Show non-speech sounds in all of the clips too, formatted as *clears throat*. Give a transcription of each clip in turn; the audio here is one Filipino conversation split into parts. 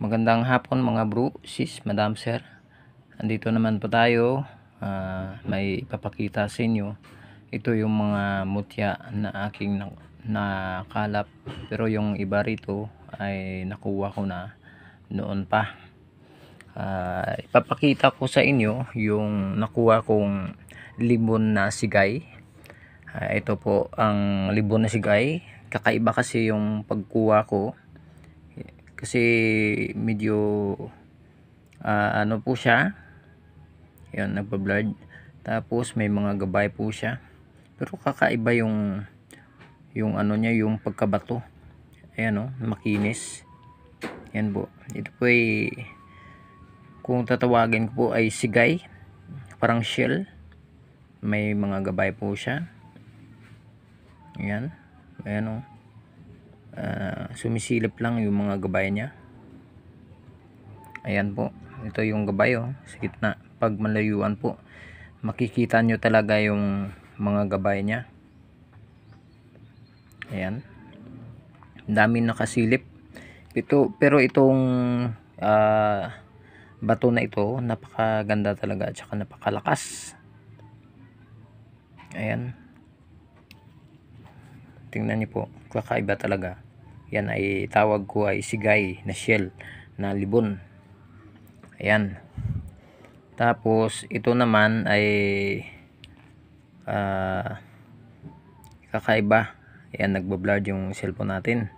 Magandang hapon mga bro, sis, madam, sir. Andito naman po tayo. Uh, may ipapakita sa inyo. Ito yung mga mutya na aking nakalap. Pero yung iba rito ay nakuha ko na noon pa. Uh, ipapakita ko sa inyo yung nakuha kong libon na sigay. Uh, ito po ang libon na sigay. Kakaiba kasi yung pagkuha ko kasi medyo uh, ano po siya yun nagpa-blood tapos may mga gabay po siya pero kakaiba yung yung ano niya yung pagkabato ayan o oh, makinis yan po ito po ay kung tatawagin ko po ay sigay parang shell may mga gabay po siya ayan ayan o oh uh, sumisilip lang yung mga gabay niya ayan po ito yung gabay oh, sa gitna pag malayuan po makikita nyo talaga yung mga gabay niya ayan dami nakasilip ito, pero itong uh, bato na ito napakaganda talaga at saka napakalakas ayan tingnan niyo po kakaiba talaga. Yan ay tawag ko ay sigay na shell na libon. Ayan. Tapos ito naman ay uh, kakaiba. Ayan nagbablard yung cellphone natin.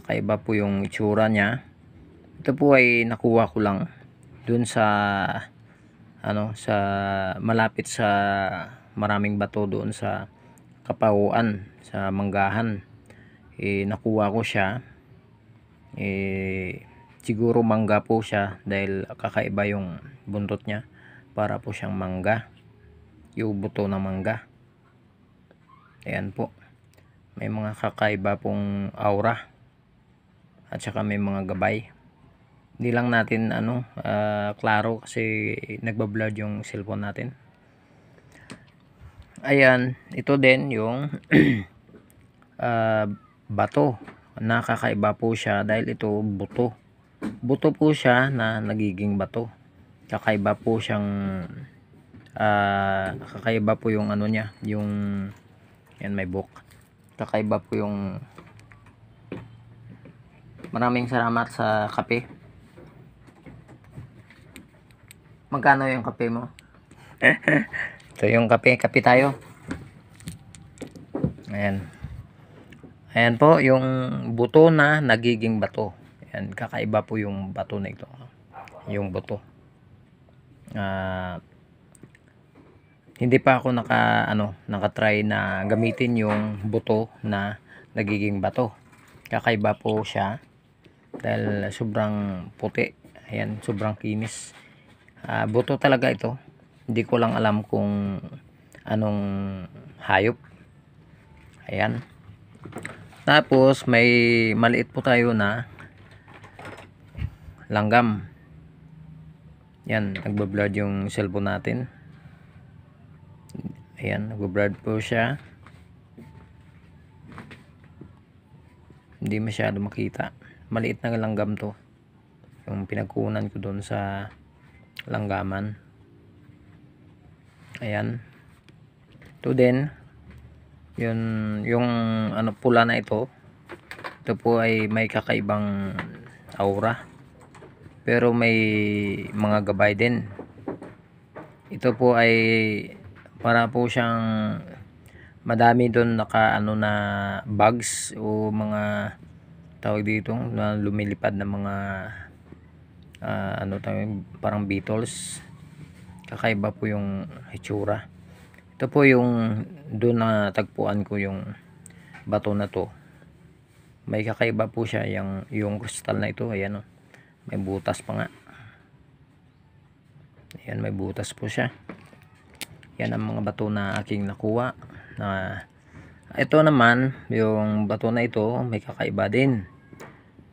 Kakaiba po yung itsura niya. Ito po ay nakuha ko lang dun sa ano sa malapit sa maraming bato doon sa kapauan sa manggahan eh, nakuha ko siya eh, siguro mangga po siya dahil kakaiba yung buntot niya para po siyang mangga yung buto ng mangga ayan po may mga kakaiba pong aura at saka may mga gabay hindi lang natin ano uh, klaro kasi nagbablod yung cellphone natin ayan ito din yung uh, *clears throat* bato nakakaiba po siya dahil ito buto buto po siya na nagiging bato kakaiba po siyang uh, kakaiba po yung ano niya yung yan may book kakaiba po yung maraming salamat sa kape magkano yung kape mo *laughs* Ito yung kape. Kape tayo. Ayan. Ayan po yung buto na nagiging bato. Ayan. Kakaiba po yung bato na ito. Yung buto. Uh, hindi pa ako naka ano naka-try na gamitin yung buto na nagiging bato. Kakaiba po siya dahil sobrang puti. Ayun, sobrang kinis. Uh, buto talaga ito. Hindi ko lang alam kung anong hayop. Ayan. Tapos may maliit po tayo na langgam. Yan, nagbablad yung cellphone natin. Ayan, nagbablad po siya. Hindi masyado makita. Maliit na langgam to. Yung pinagkunan ko doon sa langgaman ayan ito din yun yung ano pula na ito ito po ay may kakaibang aura pero may mga gabay din ito po ay para po siyang madami doon naka ano na bugs o mga tawag dito na lumilipad na mga uh, ano tawag parang beetles kakaiba po yung hitsura ito po yung doon na tagpuan ko yung bato na to may kakaiba po siya yung, yung crystal na ito ayan o oh. may butas pa nga ayan may butas po siya yan ang mga bato na aking nakuha na ito naman yung bato na ito may kakaiba din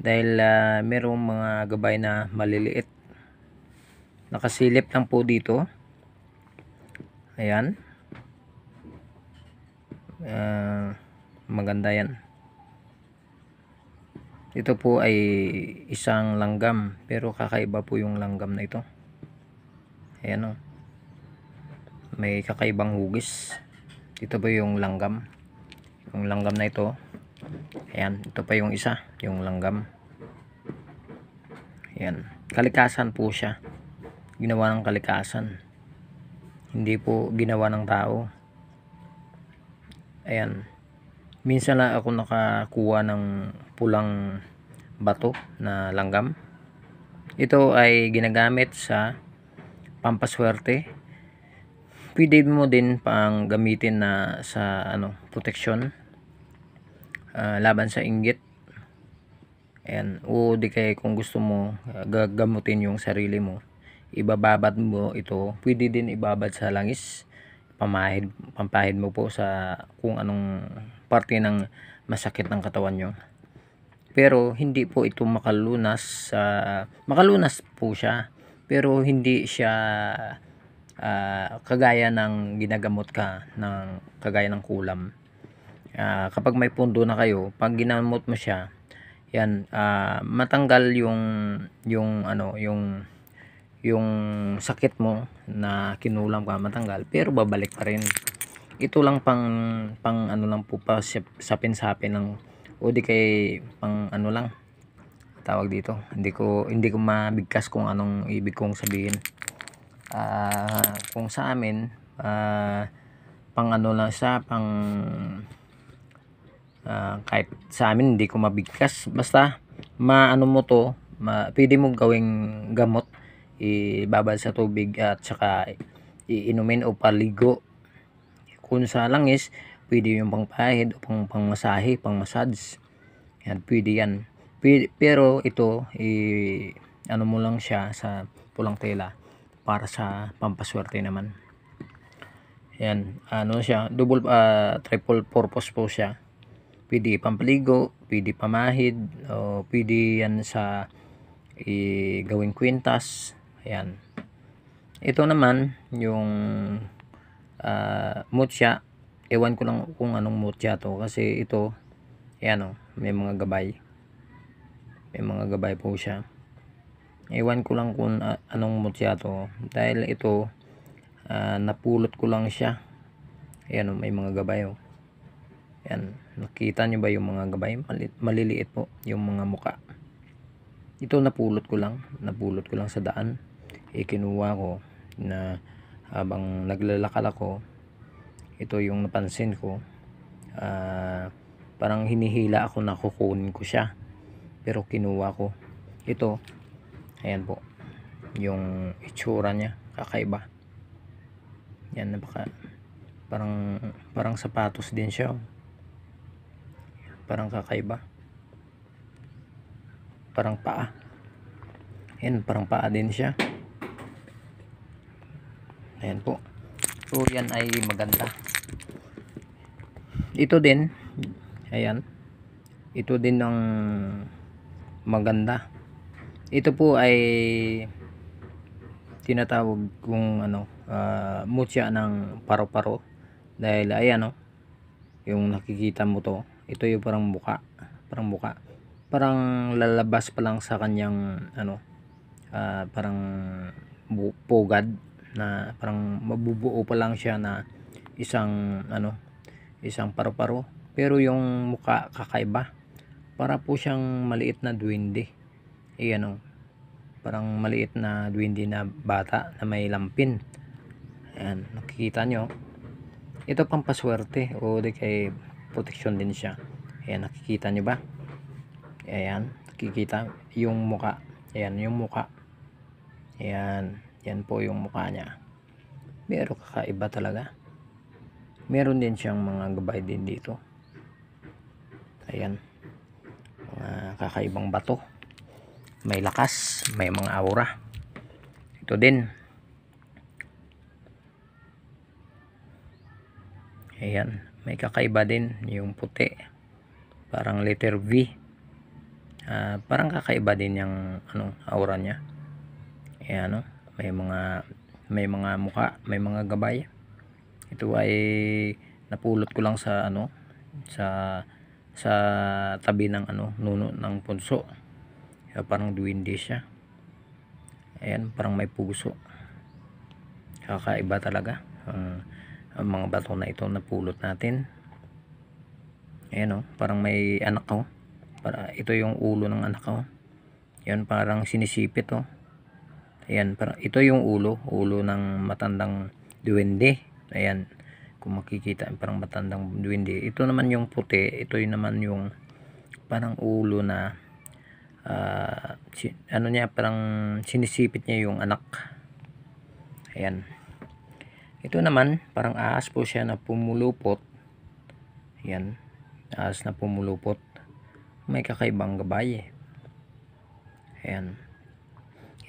dahil uh, merong mga gabay na maliliit nakasilip lang po dito ayan uh, maganda yan ito po ay isang langgam pero kakaiba po yung langgam na ito ayan o oh. may kakaibang hugis ito po yung langgam yung langgam na ito ayan ito pa yung isa yung langgam ayan kalikasan po siya ginawa ng kalikasan hindi po ginawa ng tao ayan minsan na ako nakakuha ng pulang bato na langgam ito ay ginagamit sa pampaswerte pwede mo din pang gamitin na sa ano protection uh, ah, laban sa inggit ayan o di kaya kung gusto mo uh, ah, gagamutin yung sarili mo ibababad mo ito, pwede din ibabad sa langis. Pamahid, pampahid mo po sa kung anong parte ng masakit ng katawan nyo. Pero hindi po ito makalunas uh, makalunas po siya pero hindi siya uh, kagaya ng ginagamot ka ng kagaya ng kulam. Uh, kapag may pundo na kayo, pag ginamot mo siya, yan uh, matanggal yung yung ano, yung yung sakit mo na kinulam ka matanggal pero babalik pa rin ito lang pang pang ano lang po pa sapin sapin ng o di kay pang ano lang tawag dito hindi ko hindi ko mabigkas kung anong ibig kong sabihin uh, kung sa amin uh, pang ano lang sa pang uh, kahit sa amin hindi ko mabigkas basta maano mo to ma, pwede mo gawing gamot ibabad sa tubig at saka iinumin o paligo kung sa langis pwede yung pangpahid o pang pangmasahe pangmassage yan pwede yan pwede, pero ito i ano mo lang siya sa pulang tela para sa pampaswerte naman yan ano siya double uh, triple purpose po siya pwede pampaligo pwede pamahid o pwede yan sa i gawing kwintas Ayan. Ito naman, yung uh, ah, mutya. Ewan ko lang kung anong mutya to. Kasi ito, ayan o, may mga gabay. May mga gabay po siya. Ewan ko lang kung uh, anong mutya to. Dahil ito, uh, napulot ko lang siya. Ayan o, may mga gabay o. Ayan, nakita nyo ba yung mga gabay? Maliliit, maliliit po yung mga muka. Ito napulot ko lang. Napulot ko lang sa daan ikinuha ko na habang naglalakal ako ito yung napansin ko uh, parang hinihila ako na kukunin ko siya pero kinuha ko ito ayan po yung itsura niya kakaiba yan napaka parang parang sapatos din siya oh. parang kakaiba parang paa yan parang paa din siya ayan po so yan ay maganda ito din ayan ito din ang maganda ito po ay tinatawag kung ano uh, ah, mutya ng paro-paro dahil ayan oh yung nakikita mo to ito yung parang buka. parang buka. parang lalabas pa lang sa kanyang ano uh, parang pugad na parang mabubuo pa lang siya na isang ano isang paru-paro pero yung mukha kakaiba para po siyang maliit na duwende eh, ayan oh parang maliit na duwende na bata na may lampin ayan nakikita nyo ito pang paswerte o di kay protection din siya ayan nakikita nyo ba ayan nakikita yung mukha ayan yung mukha ayan yan po yung mukha niya. Pero kakaiba talaga. Meron din siyang mga gabay din dito. Ayan. Mga kakaibang bato. May lakas, may mga aura. Ito din. Ayan. May kakaiba din yung puti. Parang letter V. Uh, parang kakaiba din yung ano, aura niya. Ayan, no? may mga may mga mukha, may mga gabay. Ito ay napulot ko lang sa ano sa sa tabi ng ano nuno ng punso. Kaya parang duwinde siya. Ayan, parang may puso. Kakaiba talaga ang, ang mga bato na ito napulot natin. Ayan oh, parang may anak ko. Oh. Para ito yung ulo ng anak ko. Oh. Yan parang sinisipit oh. Ayan, parang ito yung ulo, ulo ng matandang duwende. Ayan, kung makikita, parang matandang duwende. Ito naman yung puti, ito yung naman yung parang ulo na uh, si, ano niya, parang sinisipit niya yung anak. Ayan. Ito naman, parang ahas po siya na pumulupot. Ayan, ahas na pumulupot. May kakaibang gabay eh. Ayan.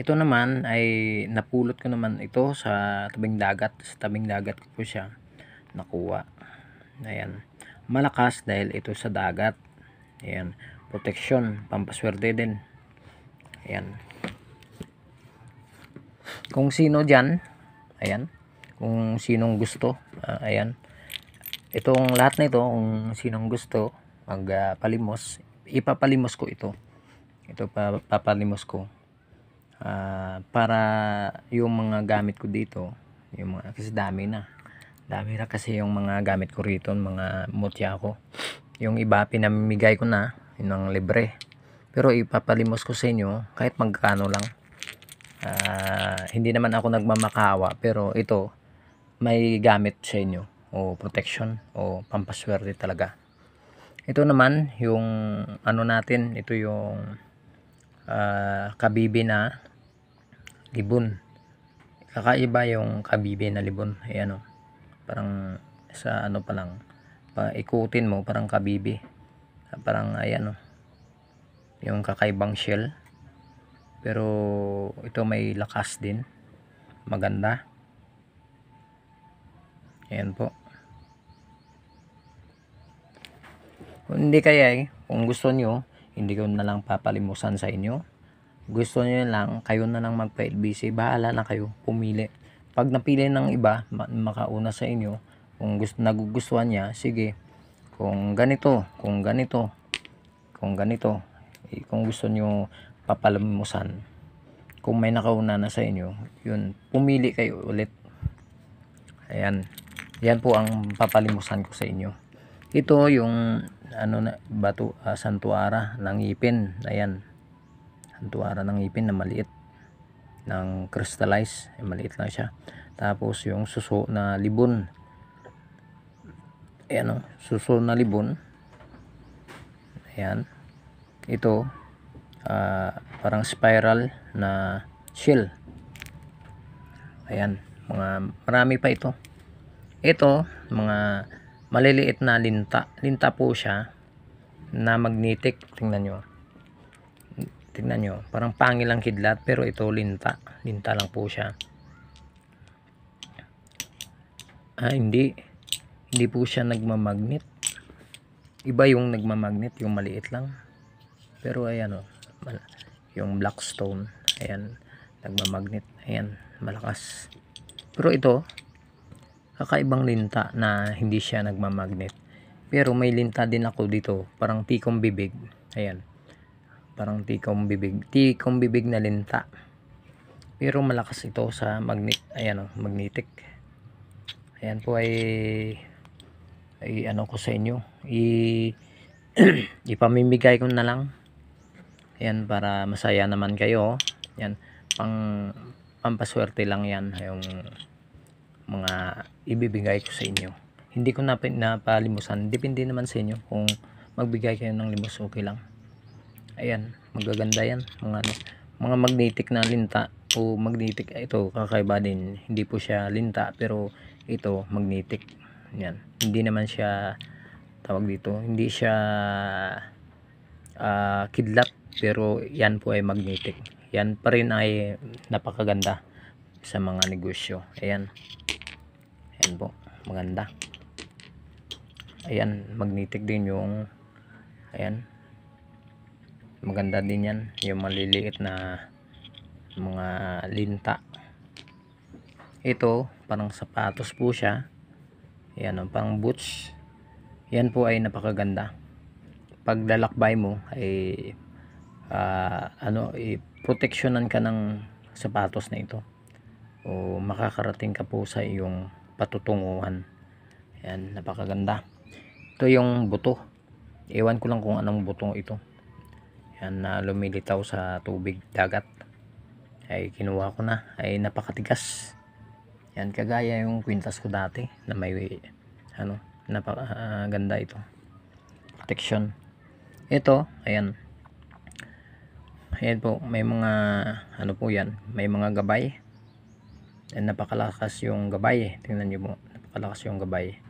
Ito naman ay napulot ko naman ito sa tabing dagat. Sa tabing dagat ko po siya nakuha. Ayan. Malakas dahil ito sa dagat. Ayan. Protection. Pampaswerte din. Ayan. Kung sino dyan, ayan. Kung sinong gusto, uh, ayan. Itong lahat na ito, kung sinong gusto magpalimos, uh, ipapalimos ko ito. Ito pa papalimos ko uh, para yung mga gamit ko dito yung mga kasi dami na dami na kasi yung mga gamit ko rito mga mutya ko yung iba pinamimigay ko na yun libre pero ipapalimos ko sa inyo kahit magkano lang uh, hindi naman ako nagmamakawa pero ito may gamit sa inyo o protection o pampaswerte talaga ito naman yung ano natin ito yung uh, kabibi na libon kakaiba yung kabibe na libon ayan eh, o parang sa ano pa lang pa, ikutin mo parang kabibe ah, parang ayan o yung kakaibang shell pero ito may lakas din maganda ayan po kung hindi kaya eh kung gusto nyo hindi ko na lang papalimusan sa inyo gusto nyo lang, kayo na lang magpa-LBC, bahala na kayo, pumili. Pag napili ng iba, makauna sa inyo, kung gusto, nagugustuhan niya, sige, kung ganito, kung ganito, kung ganito, eh, kung gusto nyo papalamusan, kung may nakauna na sa inyo, yun, pumili kayo ulit. Ayan, yan po ang papalimusan ko sa inyo. Ito yung ano na, bato, uh, ah, santuara ng ipin, ayan, duara ng ipin na maliit ng crystallized eh, maliit lang siya tapos yung suso na libon ayan eh, o suso na libon ayan ito uh, parang spiral na shell ayan mga marami pa ito ito mga maliliit na linta linta po siya na magnetic tingnan nyo Tingnan nyo parang pangil ang kidlat pero ito linta linta lang po siya ah hindi hindi po siya nagmamagnet iba yung nagmamagnet yung maliit lang pero ayan o oh, yung black stone ayan nagmamagnet ayan malakas pero ito kakaibang linta na hindi siya nagmamagnet pero may linta din ako dito parang tikong bibig ayan parang tikong bibig tikong bibig na linta pero malakas ito sa magnet ayan o oh, magnetic ayan po ay ay ano ko sa inyo i *clears throat* ipamimigay ko na lang ayan para masaya naman kayo ayan pang pampaswerte lang yan yung mga ibibigay ko sa inyo hindi ko na napalimusan depende naman sa inyo kung magbigay kayo ng limos okay lang ayan magaganda yan mga, ano, mga magnetic na linta o magnetic ah, ito kakaiba din hindi po siya linta pero ito magnetic yan hindi naman siya tawag dito hindi siya uh, kidlat pero yan po ay magnetic yan pa rin ay napakaganda sa mga negosyo ayan ayan po maganda ayan magnetic din yung ayan maganda din yan yung maliliit na mga linta ito parang sapatos po siya yan o oh, pang boots yan po ay napakaganda pag lalakbay mo ay uh, ano eh, proteksyonan ka ng sapatos na ito o makakarating ka po sa iyong patutunguhan yan napakaganda ito yung buto ewan ko lang kung anong butong ito yan na lumilitaw sa tubig dagat ay kinuha ko na ay napakatigas yan kagaya yung kwintas ko dati na may ano napakaganda ah, uh, ito protection ito ayan ayan po may mga ano po yan may mga gabay Ay napakalakas yung gabay eh. tingnan niyo po napakalakas yung gabay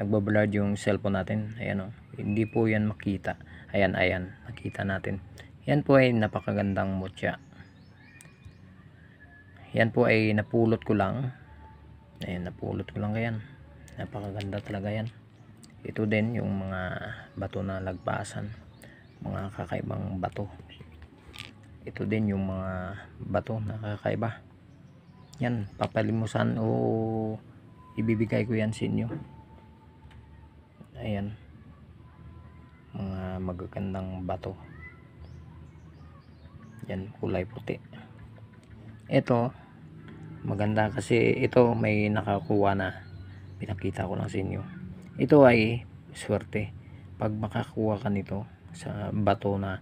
nagbablard yung cellphone natin ayan o oh. hindi po yan makita ayan ayan nakita natin yan po ay napakagandang mutya yan po ay napulot ko lang ayan napulot ko lang yan napakaganda talaga yan ito din yung mga bato na lagpasan mga kakaibang bato ito din yung mga bato na kakaiba yan papalimusan o ibibigay ko yan sa inyo ayan mga magagandang bato yan kulay puti ito maganda kasi ito may nakakuha na pinakita ko lang sa inyo ito ay swerte pag makakuha ka nito sa bato na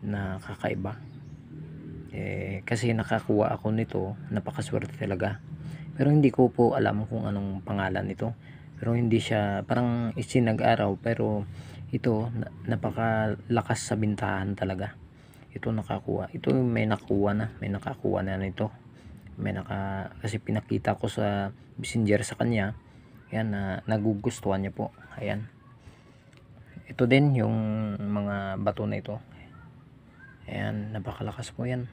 na kakaiba eh, kasi nakakuha ako nito napakaswerte talaga pero hindi ko po alam kung anong pangalan nito pero hindi siya parang isinag-araw pero ito napakalakas sa bintahan talaga ito nakakuha ito may nakuha na may nakakuha na nito may naka kasi pinakita ko sa messenger sa kanya yan na nagugustuhan niya po ayan ito din yung mga bato na ito ayan napakalakas po yan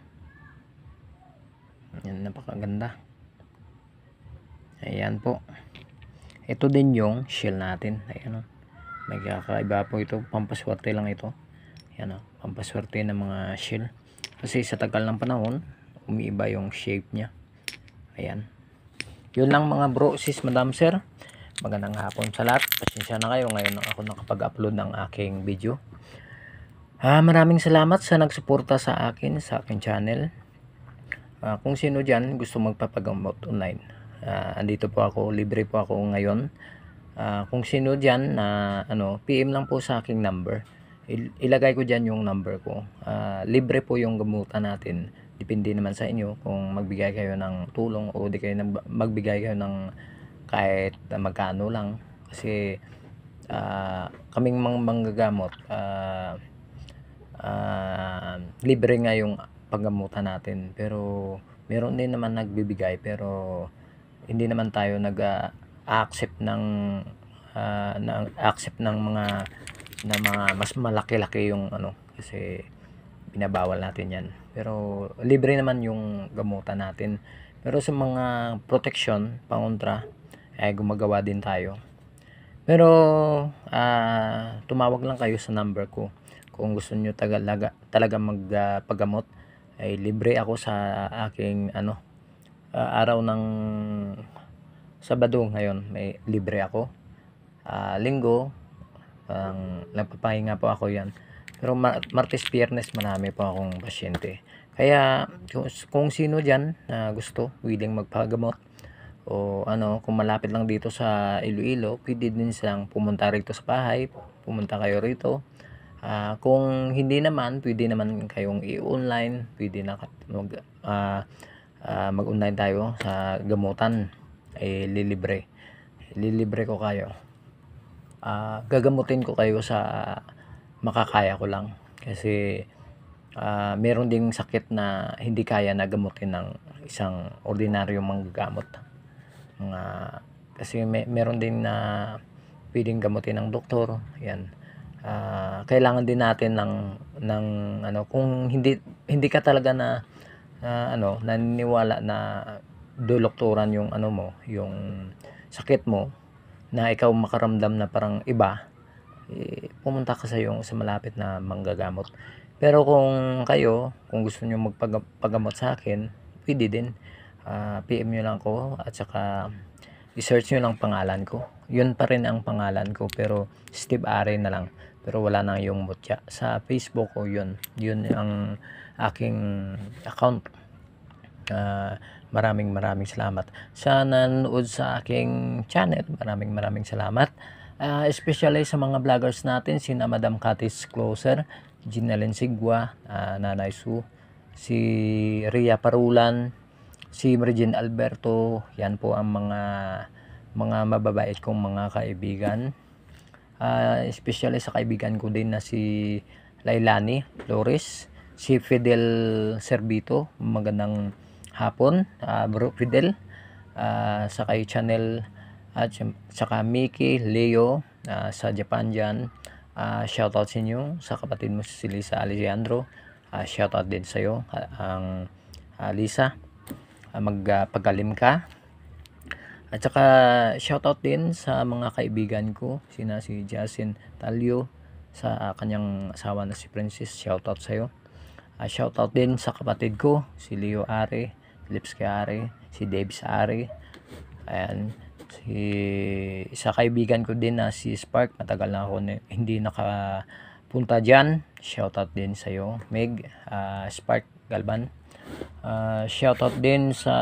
yan napakaganda ayan po ito din yung shell natin ayan o oh. may po ito pampaswerte lang ito ayan o oh. pampaswerte ng mga shell kasi sa tagal ng panahon umiiba yung shape nya ayan yun lang mga bro sis madam sir magandang hapon sa lahat pasensya na kayo ngayon ako nakapag upload ng aking video Ah, maraming salamat sa nagsuporta sa akin, sa akin channel. Ah, kung sino dyan gusto magpapagamot online, uh, andito po ako libre po ako ngayon uh, kung sino dyan na uh, ano PM lang po sa aking number Il ilagay ko dyan yung number ko uh, libre po yung gamutan natin depende naman sa inyo kung magbigay kayo ng tulong o di kayo magbigay kayo ng kahit magkano lang kasi uh, kaming mga manggagamot uh, uh, libre nga yung paggamutan natin pero meron din naman nagbibigay pero hindi naman tayo nag-accept ah, uh, ng uh, ah, na accept ng mga na mga mas malaki-laki yung ano kasi binabawal natin yan pero libre naman yung gamutan natin pero sa mga protection pangontra ay eh, gumagawa din tayo pero uh, tumawag lang kayo sa number ko kung gusto niyo talaga talaga magpagamot uh, ay libre ako sa aking ano uh, araw ng Sabado ngayon may libre ako uh, linggo um, nagpapahinga po ako yan pero Mar Martes Piernes manami po akong pasyente kaya kung, sino dyan na uh, gusto willing magpagamot o ano kung malapit lang dito sa Iloilo pwede din silang pumunta rito sa bahay pumunta kayo rito uh, kung hindi naman pwede naman kayong i-online pwede na mag uh, uh, ah, mag-online tayo sa gamutan eh lilibre lilibre ko kayo uh, gagamutin ko kayo sa makakaya ko lang kasi uh, meron ding sakit na hindi kaya na gamutin ng isang ordinaryong manggagamot mga kasi may, meron din na pwedeng gamutin ng doktor yan uh, kailangan din natin ng ng ano kung hindi hindi ka talaga na uh, ano, naniniwala na doloktoran yung ano mo, yung sakit mo na ikaw makaramdam na parang iba, eh, pumunta ka sa yung sa malapit na manggagamot. Pero kung kayo, kung gusto niyo magpagamot sa akin, pwede din. Uh, ah, PM niyo lang ko at saka i-search niyo lang pangalan ko. Yun pa rin ang pangalan ko pero Steve Are na lang. Pero wala na yung mutya. Sa Facebook ko yun. Yun ang aking account. Uh, maraming maraming salamat. Sa nanood sa aking channel, maraming maraming salamat. Uh, especially sa mga vloggers natin, si na Madam Katis Closer, Gina Sigwa, uh, Nanay Su, si Ria Parulan, si Virgin Alberto, yan po ang mga mga mababait kong mga kaibigan. Uh, especially sa kaibigan ko din na si Lailani Flores, si Fidel Servito. Magandang hapon, uh, Bro Fidel. Uh, sa kay channel at saka Mickey, Leo uh, sa Japan dyan. Uh, shoutout sa inyo sa kapatid mo si Lisa Alejandro. Uh, shoutout din sa iyo uh, ang uh, Lisa. Uh, magpagalim uh, ka. At saka shoutout din sa mga kaibigan ko, sina si Jason Talio sa uh, kanyang asawa na si Princess. Shoutout sa iyo. Uh, ah, shout din sa kapatid ko, si Leo Are, Lips Are, si Davis Are. Ayan, si isa kaibigan ko din na si Spark, matagal na ako na, hindi nakapunta diyan. shoutout din sa iyo, Meg, uh, Spark Galban. Uh, ah, shout din sa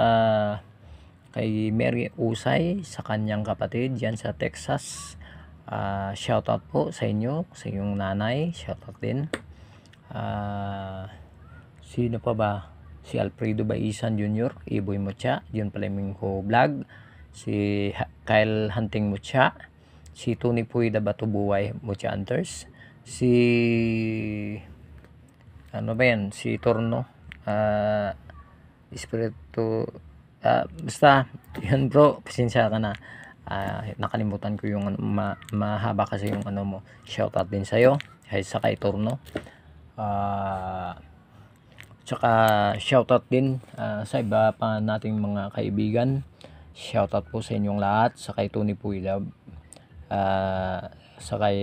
kay Mary Usay sa kanyang kapatid diyan sa Texas. Uh, shout po sa inyo, sa iyong nanay, shoutout din. Uh, Sino pa ba? Si Alfredo Baisan Jr., Iboy Mucha, John Palamingo Vlog, si Kyle Hunting Mucha, si Tony Puy Batubuway Mucha Hunters, si ano ba yan? Si Torno, uh, Espiritu, uh, basta, yan bro, pasensya ka na. Uh, nakalimutan ko yung ano, ma mahaba kasi yung ano mo. Shout out din sa'yo. Hi sa kay Torno. Ah... Uh, Tsaka shoutout din uh, sa iba pa nating mga kaibigan. Shoutout po sa inyong lahat, sa kay Tony Puilab, uh, sa kay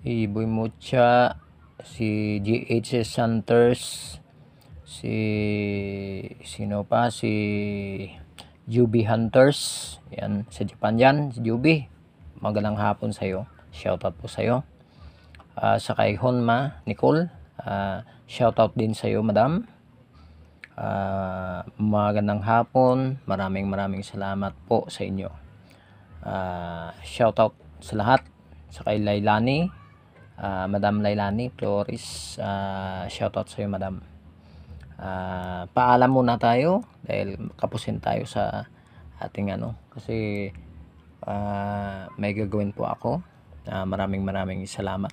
Iboy Mucha, si GHS Santos, si sino pa, si Juby Hunters, yan, sa Japan yan, si Juby, magalang hapon sa'yo, shoutout po sa'yo. Uh, sa kay Honma Nicole, Uh, shoutout din sa iyo, madam. Uh, magandang hapon. Maraming maraming salamat po sa inyo. Uh, shoutout sa lahat. Sa kay Lailani. Uh, madam Lailani Flores. Uh, shoutout sa iyo, madam. Uh, paalam muna tayo dahil kapusin tayo sa ating ano kasi uh, may gagawin po ako. Uh, maraming maraming salamat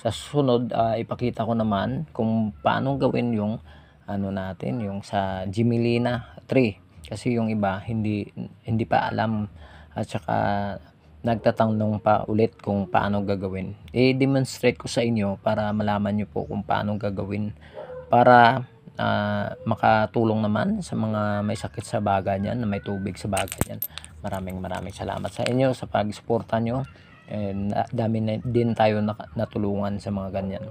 sa sunod uh, ipakita ko naman kung paano gawin yung ano natin yung sa Jimelina 3 kasi yung iba hindi hindi pa alam at saka nagtatanong pa ulit kung paano gagawin i-demonstrate ko sa inyo para malaman nyo po kung paano gagawin para uh, makatulong naman sa mga may sakit sa baga niyan na may tubig sa baga niyan maraming maraming salamat sa inyo sa pag-suporta nyo And ah, dami na, din tayo na, natulungan sa mga ganyan.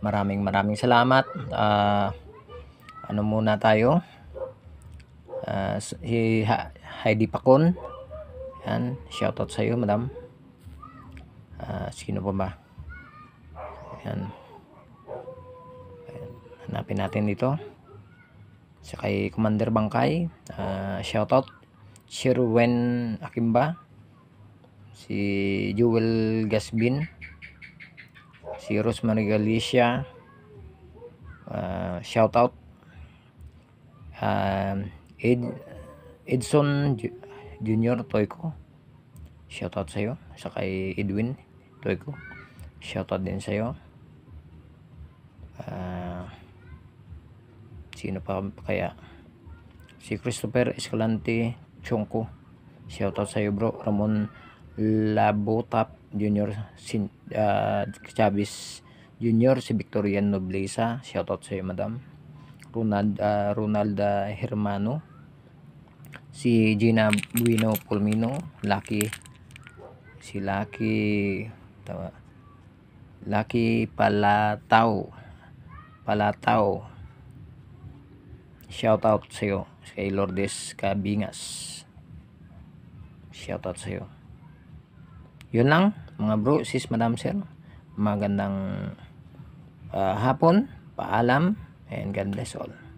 Maraming maraming salamat. Uh, ano muna tayo? Uh, ah, si ha, Heidi Pacon. Yan, shoutout sa iyo, madam. Uh, sino pa ba? Yan. Hanapin natin dito. Sa kay Commander Bangkay, uh, shoutout. Sherwen Akimba si Jewel Gasbin si Rosemary Galicia uh, shout out uh, Ed, Edson Junior Toyko shout out sa iyo, sa kay Edwin Toyko shout out din sa iyo. uh, ah, sino pa kaya si Christopher Escalante Chonko shout out iyo bro Ramon Labotap Jr. Sin, uh, ah, Chavez Jr. si Victorian Nobleza shoutout sa iyo madam Ronald, uh, Ronald ah, Hermano si Gina Bueno Pulmino Lucky si Lucky tama, Lucky Palatao Palatao shoutout sa iyo kay Lourdes Cabingas shoutout sa iyo yun lang mga bro, sis, madam, sir. Magandang uh, hapon, paalam, and God bless all.